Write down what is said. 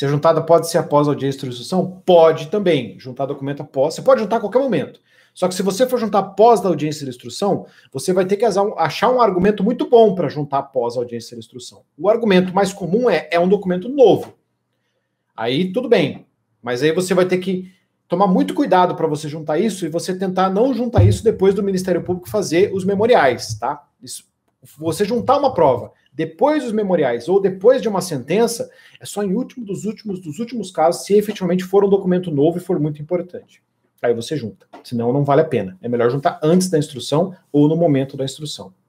Se a juntada pode ser após a audiência de instrução? Pode também. Juntar documento após. Você pode juntar a qualquer momento. Só que se você for juntar após a audiência de instrução, você vai ter que achar um argumento muito bom para juntar após a audiência de instrução. O argumento mais comum é, é um documento novo. Aí tudo bem. Mas aí você vai ter que tomar muito cuidado para você juntar isso e você tentar não juntar isso depois do Ministério Público fazer os memoriais, tá? Isso, você juntar uma prova depois dos memoriais ou depois de uma sentença, é só em último dos últimos dos últimos casos, se efetivamente for um documento novo e for muito importante. Aí você junta. Senão não vale a pena. É melhor juntar antes da instrução ou no momento da instrução.